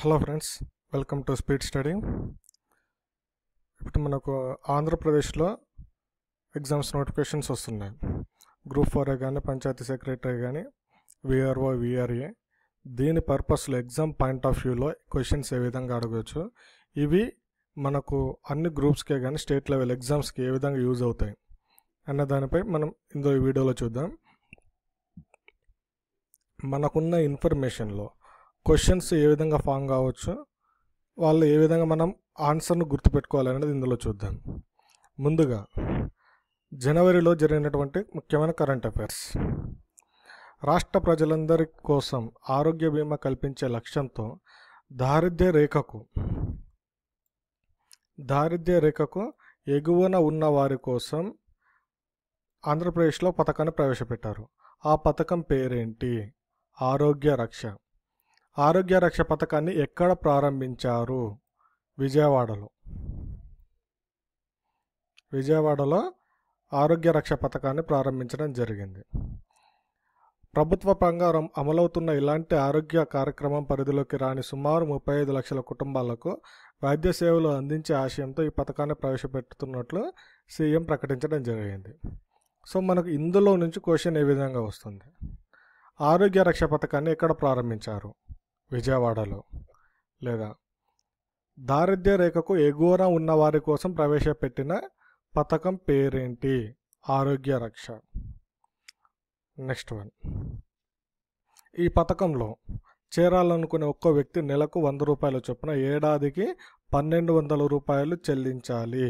hello friends welcome to speed study ఇప్పుడు మనకు ఆంధ్రప్రదేశ్లో ఎగ్జామ్స్ నోటిఫికేషన్స్ వస్తున్నాయి గ్రూప్ ఫోర్ కానీ పంచాయతీ సెక్రటరీ కానీ విఆర్ఓ విఆర్ఏ దీని పర్పస్లో ఎగ్జామ్ పాయింట్ ఆఫ్ వ్యూలో క్వశ్చన్స్ ఏ విధంగా అడగవచ్చు ఇవి మనకు అన్ని గ్రూప్స్కే కానీ స్టేట్ లెవెల్ ఎగ్జామ్స్కి ఏ విధంగా యూజ్ అవుతాయి అన్న దానిపై మనం ఇందులో వీడియోలో చూద్దాం మనకున్న ఇన్ఫర్మేషన్లో క్వశ్చన్స్ ఏ విధంగా ఫామ్ కావచ్చు వాళ్ళు ఏ విధంగా మనం ఆన్సర్ను అనేది ఇందులో చూద్దాం ముందుగా జనవరిలో జరిగినటువంటి ముఖ్యమైన కరెంట్ అఫైర్స్ రాష్ట్ర ప్రజలందరి కోసం ఆరోగ్య బీమా కల్పించే లక్ష్యంతో దారిద్ర్య రేఖకు దారిద్ర్య రేఖకు ఎగువన ఉన్న వారి కోసం ఆంధ్రప్రదేశ్లో పథకాన్ని ప్రవేశపెట్టారు ఆ పథకం పేరేంటి ఆరోగ్య రక్ష ఆరోగ్య రక్ష పథకాన్ని ఎక్కడ ప్రారంభించారు విజయవాడలో విజయవాడలో ఆరోగ్య రక్ష పథకాన్ని ప్రారంభించడం జరిగింది ప్రభుత్వ ప్రంగారం అమలవుతున్న ఇలాంటి ఆరోగ్య కార్యక్రమం పరిధిలోకి రాని సుమారు ముప్పై ఐదు లక్షల కుటుంబాలకు వైద్య సేవలు అందించే ఆశయంతో ఈ పథకాన్ని ప్రవేశపెడుతున్నట్లు సీఎం ప్రకటించడం జరిగింది సో మనకు ఇందులో నుంచి క్వశ్చన్ ఏ విధంగా వస్తుంది ఆరోగ్య రక్ష పథకాన్ని ఎక్కడ ప్రారంభించారు విజయవాడలో లేదా దారిద్ర్య రేఖకు ఎగువన ఉన్న వారి కోసం ప్రవేశపెట్టిన పథకం పేరేంటి ఆరోగ్య రక్ష నెక్స్ట్ వన్ ఈ పథకంలో చేరాలనుకునే ఒక్కో వ్యక్తి నెలకు వంద రూపాయలు చొప్పున ఏడాదికి పన్నెండు వందల రూపాయలు చెల్లించాలి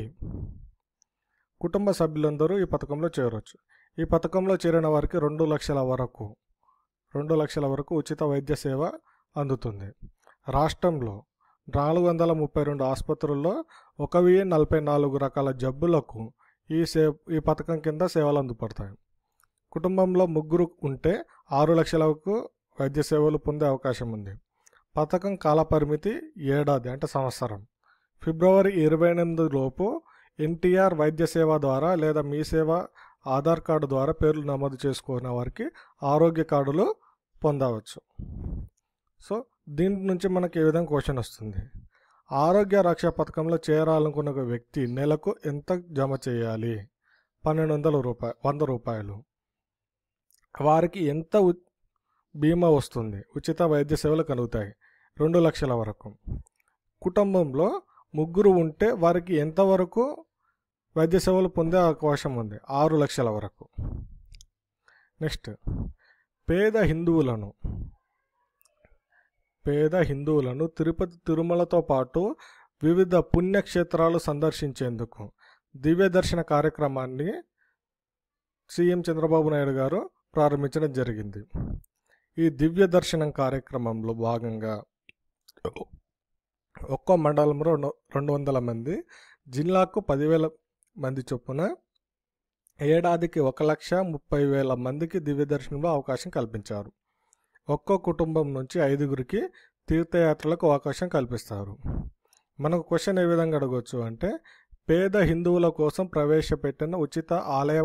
కుటుంబ సభ్యులందరూ ఈ పథకంలో చేరవచ్చు ఈ పథకంలో చేరిన వారికి రెండు లక్షల వరకు రెండు లక్షల వరకు ఉచిత వైద్య సేవ అందుతుంది రాష్ట్రంలో నాలుగు వందల ముప్పై రెండు ఆసుపత్రుల్లో ఒక వెయ్యి నలభై నాలుగు రకాల జబ్బులకు ఈ సే ఈ పథకం కింద సేవలు అందుపడతాయి కుటుంబంలో ముగ్గురు ఉంటే ఆరు లక్షలకు వైద్య సేవలు పొందే అవకాశం ఉంది పథకం కాలపరిమితి ఏడాది అంటే సంవత్సరం ఫిబ్రవరి ఇరవై ఎనిమిది లోపు ఎన్టీఆర్ వైద్య సేవ ద్వారా లేదా మీ సేవ ఆధార్ కార్డు ద్వారా పేర్లు నమోదు చేసుకున్న వారికి ఆరోగ్య కార్డులు పొందవచ్చు సో దీని నుంచి మనకి ఏ విధంగా క్వశ్చన్ వస్తుంది ఆరోగ్య రక్ష పథకంలో చేరాలనుకున్న ఒక వ్యక్తి నెలకు ఎంత జమ చేయాలి పన్నెండు వందల రూపాయ వంద రూపాయలు వారికి ఎంత బీమా వస్తుంది ఉచిత వైద్య సేవలు కలుగుతాయి రెండు లక్షల వరకు కుటుంబంలో ముగ్గురు ఉంటే వారికి ఎంతవరకు వైద్య సేవలు పొందే అవకాశం ఉంది ఆరు లక్షల వరకు నెక్స్ట్ పేద హిందువులను పేద హిందువులను తిరుపతి తిరుమలతో పాటు వివిధ పుణ్యక్షేత్రాలు సందర్శించేందుకు దివ్య దర్శన కార్యక్రమాన్ని సీఎం చంద్రబాబు నాయుడు గారు ప్రారంభించడం జరిగింది ఈ దివ్య దర్శనం కార్యక్రమంలో భాగంగా ఒక్కో మండలంలో రెండు వందల మంది జిల్లాకు పదివేల మంది చొప్పున ఏడాదికి ఒక లక్ష ముప్పై వేల మందికి దివ్య దర్శనంలో అవకాశం కల్పించారు ఒక్కో కుటుంబం నుంచి ఐదుగురికి తీర్థయాత్రలకు అవకాశం కల్పిస్తారు మనకు క్వశ్చన్ ఏ విధంగా అడగవచ్చు అంటే పేద హిందువుల కోసం ప్రవేశపెట్టిన ఉచిత ఆలయ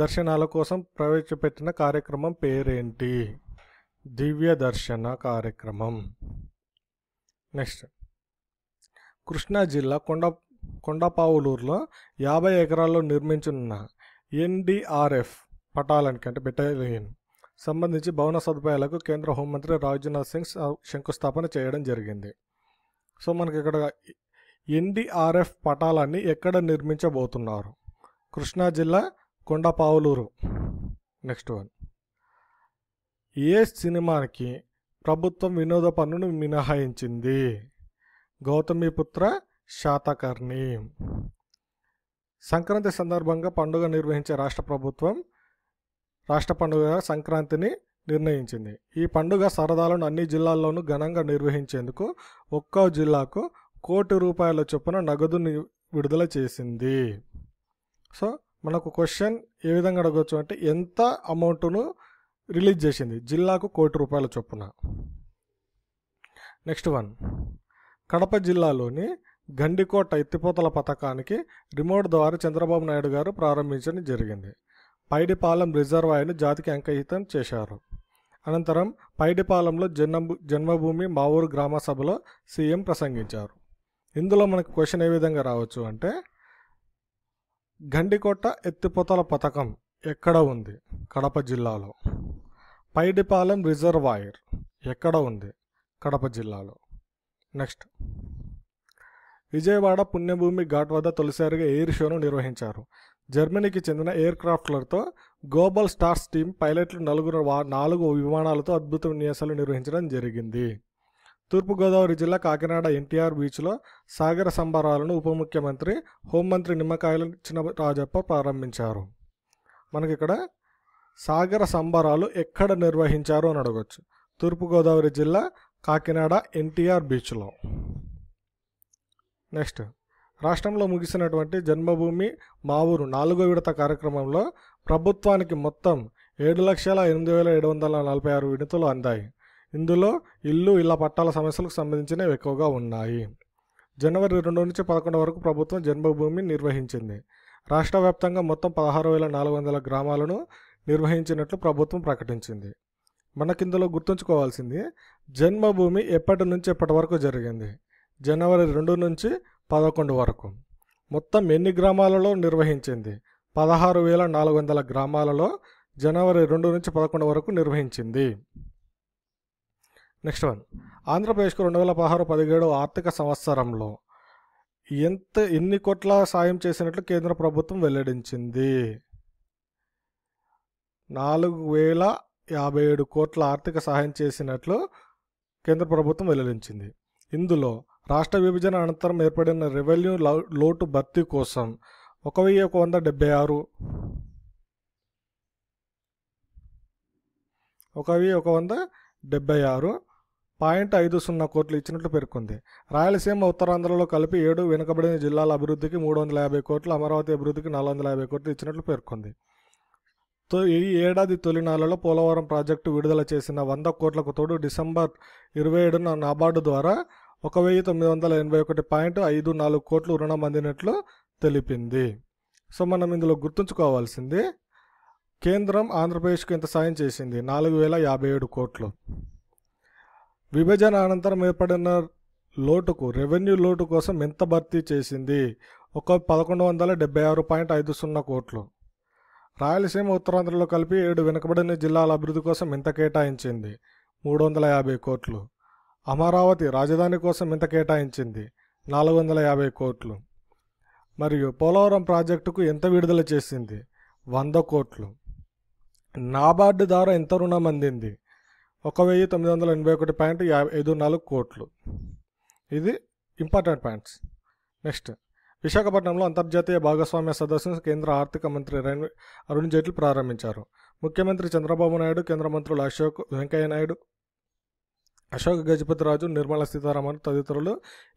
దర్శనాల కోసం ప్రవేశపెట్టిన కార్యక్రమం పేరేంటి దివ్య దర్శన కార్యక్రమం నెక్స్ట్ కృష్ణా జిల్లా కొండ కొండపావులూరులో యాభై ఎకరాల్లో నిర్మించున్న ఎన్డీఆర్ఎఫ్ పటాలానికి అంటే బెటాలియన్ సంబంధించి భవన సదుపాయాలకు కేంద్ర హోంమంత్రి రాజ్నాథ్ సింగ్ శంకుస్థాపన చేయడం జరిగింది సో మనకి ఇక్కడ ఎన్డీఆర్ఎఫ్ పటాలాన్ని ఎక్కడ నిర్మించబోతున్నారు కృష్ణా జిల్లా కొండపావులూరు నెక్స్ట్ వన్ ఏ సినిమాకి ప్రభుత్వం వినోద పన్నును మినహాయించింది గౌతమిపుత్ర శాతకర్ణి సంక్రాంతి సందర్భంగా పండుగ నిర్వహించే రాష్ట్ర ప్రభుత్వం రాష్ట్ర పండుగ సంక్రాంతిని నిర్ణయించింది ఈ పండుగ సరదాలను అన్ని జిల్లాల్లోనూ ఘనంగా నిర్వహించేందుకు ఒక్కో జిల్లాకు కోటి రూపాయల చొప్పున నగదుని విడుదల చేసింది సో మనకు క్వశ్చన్ ఏ విధంగా అడగవచ్చు అంటే ఎంత అమౌంట్ను రిలీజ్ చేసింది జిల్లాకు కోటి రూపాయల చొప్పున నెక్స్ట్ వన్ కడప జిల్లాలోని గండికోట ఎత్తిపోతల పథకానికి రిమోట్ ద్వారా చంద్రబాబు నాయుడు గారు ప్రారంభించడం జరిగింది పైడిపాలెం రిజర్వాయర్ను జాతికి అంకయితం చేశారు అనంతరం పైడిపాలెంలో జన్మ జన్మభూమి మా ఊరు గ్రామ సభలో సీఎం ప్రసంగించారు ఇందులో మనకు క్వశ్చన్ ఏ విధంగా రావచ్చు అంటే గండికోట ఎత్తిపోతల పథకం ఎక్కడ ఉంది కడప జిల్లాలో పైడిపాలెం రిజర్వాయర్ ఎక్కడ ఉంది కడప జిల్లాలో నెక్స్ట్ విజయవాడ పుణ్యభూమి ఘాట్ వద్ద తొలిసారిగా ఎయిర్ షోను నిర్వహించారు జర్మనీకి చెందిన ఎయిర్ క్రాఫ్ట్లతో గ్లోబల్ స్టార్స్ టీమ్ పైలట్లు నలుగురు నాలుగు విమానాలతో అద్భుత విన్యాసాలు నిర్వహించడం జరిగింది తూర్పుగోదావరి జిల్లా కాకినాడ ఎన్టీఆర్ బీచ్లో సాగర సంబరాలను ఉప ముఖ్యమంత్రి హోంమంత్రి నిమ్మకాయల చిన్న రాజప్ప ప్రారంభించారు మనకిక్కడ సాగర సంబరాలు ఎక్కడ నిర్వహించారు అని అడగచ్చు తూర్పుగోదావరి జిల్లా కాకినాడ ఎన్టీఆర్ బీచ్లో నెక్స్ట్ రాష్ట్రంలో ముగిసినటువంటి జన్మభూమి మా ఊరు నాలుగో విడత కార్యక్రమంలో ప్రభుత్వానికి మొత్తం ఏడు లక్షల ఎనిమిది వేల ఏడు వందల నలభై ఆరు వినతులు అందాయి ఇందులో ఇల్లు ఇళ్ల పట్టాల సమస్యలకు సంబంధించినవి ఎక్కువగా ఉన్నాయి జనవరి రెండు నుంచి పదకొండు వరకు ప్రభుత్వం జన్మభూమి నిర్వహించింది రాష్ట్ర వ్యాప్తంగా మొత్తం పదహారు వేల నాలుగు వందల గ్రామాలను నిర్వహించినట్లు ప్రభుత్వం ప్రకటించింది మనకిందులో గుర్తుంచుకోవాల్సింది జన్మభూమి ఎప్పటి నుంచి ఎప్పటి వరకు జరిగింది జనవరి రెండు నుంచి పదకొండు వరకు మొత్తం ఎన్ని గ్రామాలలో నిర్వహించింది పదహారు వేల నాలుగు వందల గ్రామాలలో జనవరి రెండు నుంచి పదకొండు వరకు నిర్వహించింది నెక్స్ట్ వన్ ఆంధ్రప్రదేశ్కు రెండు వేల పదహారు పదిహేడు ఆర్థిక సంవత్సరంలో ఎంత ఎన్ని కోట్ల సాయం చేసినట్లు కేంద్ర ప్రభుత్వం వెల్లడించింది నాలుగు వేల యాభై ఏడు కోట్ల ఆర్థిక సహాయం చేసినట్లు కేంద్ర ప్రభుత్వం వెల్లడించింది ఇందులో రాష్ట్ర విభజన అనంతరం ఏర్పడిన రెవెన్యూ లోటు భర్తీ కోసం ఒక వెయ్యి ఒక వంద డెబ్బై ఆరు ఒక వెయ్యి ఒక వంద డెబ్బై ఆరు పాయింట్ ఐదు సున్నా కోట్లు ఇచ్చినట్లు పేర్కొంది రాయలసీమ ఉత్తరాంధ్రలో కలిపి ఏడు వెనుకబడిన జిల్లాల అభివృద్ధికి మూడు వందల యాభై కోట్లు అమరావతి అభివృద్ధికి నాలుగు వందల యాభై కోట్లు ఇచ్చినట్లు పేర్కొంది ఈ ఏడాది తొలినాలలో పోలవరం ప్రాజెక్టు విడుదల చేసిన వంద కోట్లకు తోడు డిసెంబర్ ఇరవై ఏడున నాబార్డు ద్వారా ఒక వెయ్యి తొమ్మిది వందల ఎనభై ఒకటి పాయింట్ ఐదు నాలుగు కోట్లు రుణం అందినట్లు తెలిపింది సో మనం ఇందులో గుర్తుంచుకోవాల్సింది కేంద్రం ఆంధ్రప్రదేశ్కు ఇంత సాయం చేసింది నాలుగు వేల యాభై ఏడు కోట్లు విభజన అనంతరం ఏర్పడిన లోటుకు రెవెన్యూ లోటు కోసం ఎంత భర్తీ చేసింది ఒక పదకొండు వందల డెబ్బై ఆరు పాయింట్ ఐదు సున్నా కోట్లు రాయలసీమ ఉత్తరాంధ్రలో కలిపి ఏడు వెనుకబడిన జిల్లాల అభివృద్ధి కోసం ఎంత కేటాయించింది మూడు వందల యాభై కోట్లు అమరావతి రాజధాని కోసం ఇంత కేటాయించింది నాలుగు వందల యాభై కోట్లు మరియు పోలవరం ప్రాజెక్టుకు ఎంత విడుదల చేసింది వంద కోట్లు నాబార్డు ద్వారా ఎంత రుణం అందింది ఒక వెయ్యి తొమ్మిది వందల ఎనభై ఒకటి పాయింట్ యాభై ఐదు నాలుగు కోట్లు ఇది ఇంపార్టెంట్ పాయింట్స్ నెక్స్ట్ విశాఖపట్నంలో అంతర్జాతీయ భాగస్వామ్య సదస్సును కేంద్ర ఆర్థిక మంత్రి అరుణ్ జైట్లీ ప్రారంభించారు ముఖ్యమంత్రి చంద్రబాబు నాయుడు కేంద్ర మంత్రులు అశోక్ వెంకయ్య నాయుడు అశోక్ గజపతిరాజు నిర్మలా సీతారామన్ తదితరులు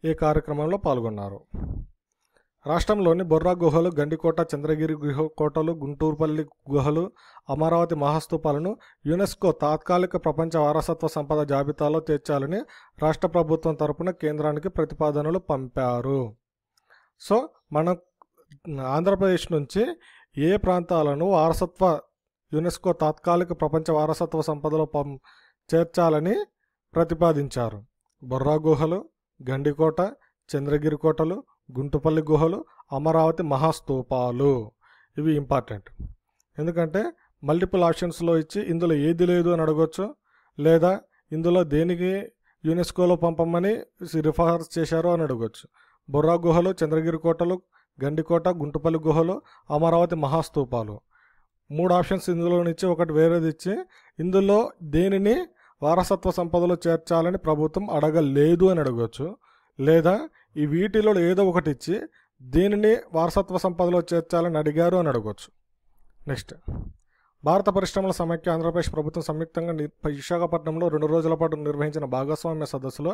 ఈ కార్యక్రమంలో పాల్గొన్నారు రాష్ట్రంలోని బొర్రా గుహలు గండికోట చంద్రగిరి గుహ కోటలు గుంటూరుపల్లి గుహలు అమరావతి మహాస్తూపాలను యునెస్కో తాత్కాలిక ప్రపంచ వారసత్వ సంపద జాబితాలో తీర్చాలని రాష్ట్ర ప్రభుత్వం తరపున కేంద్రానికి ప్రతిపాదనలు పంపారు సో మనం ఆంధ్రప్రదేశ్ నుంచి ఏ ప్రాంతాలను వారసత్వ యునెస్కో తాత్కాలిక ప్రపంచ వారసత్వ సంపదలో పం చేర్చాలని ప్రతిపాదించారు బొర్రా గుహలు గండికోట చంద్రగిరి కోటలు గుంటుపల్లి గుహలు అమరావతి మహాస్తూపాలు ఇవి ఇంపార్టెంట్ ఎందుకంటే మల్టిపుల్ ఆప్షన్స్లో ఇచ్చి ఇందులో ఏది లేదు అని అడగచ్చు లేదా ఇందులో దేనికి యునెస్కోలో పంపమని రిఫర్ చేశారు అని అడగొచ్చు బొర్రా గుహలు చంద్రగిరి కోటలు గండికోట గుంటుపల్లి గుహలు అమరావతి మహాస్తూపాలు మూడు ఆప్షన్స్ ఇందులో నుంచి ఒకటి వేరేది ఇచ్చి ఇందులో దేనిని వారసత్వ సంపదలో చేర్చాలని ప్రభుత్వం అడగలేదు అని అడగవచ్చు లేదా ఈ వీటిలో ఏదో ఒకటి ఇచ్చి దీనిని వారసత్వ సంపదలో చేర్చాలని అడిగారు అని అడగవచ్చు నెక్స్ట్ భారత పరిశ్రమల సమైక్య ఆంధ్రప్రదేశ్ ప్రభుత్వం సంయుక్తంగా విశాఖపట్నంలో రెండు రోజుల పాటు నిర్వహించిన భాగస్వామ్య సదస్సులో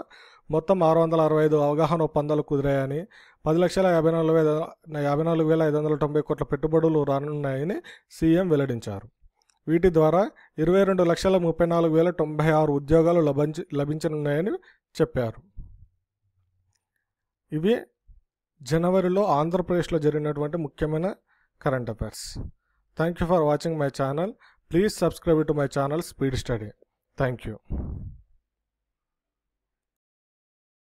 మొత్తం ఆరు వందల అరవై ఐదు అవగాహన ఒప్పందాలు కుదిరాయని పది లక్షల యాభై నాలుగు వేల యాభై నాలుగు వేల ఐదు వందల తొంభై కోట్ల పెట్టుబడులు రానున్నాయని సీఎం వెల్లడించారు వీటి ద్వారా ఇరవై రెండు లక్షల ముప్పై నాలుగు వేల తొంభై ఆరు ఉద్యోగాలు లభించ లభించనున్నాయని చెప్పారు ఇవి జనవరిలో ఆంధ్రప్రదేశ్లో జరిగినటువంటి ముఖ్యమైన current affairs thank you for watching my channel please subscribe to my channel speed study thank you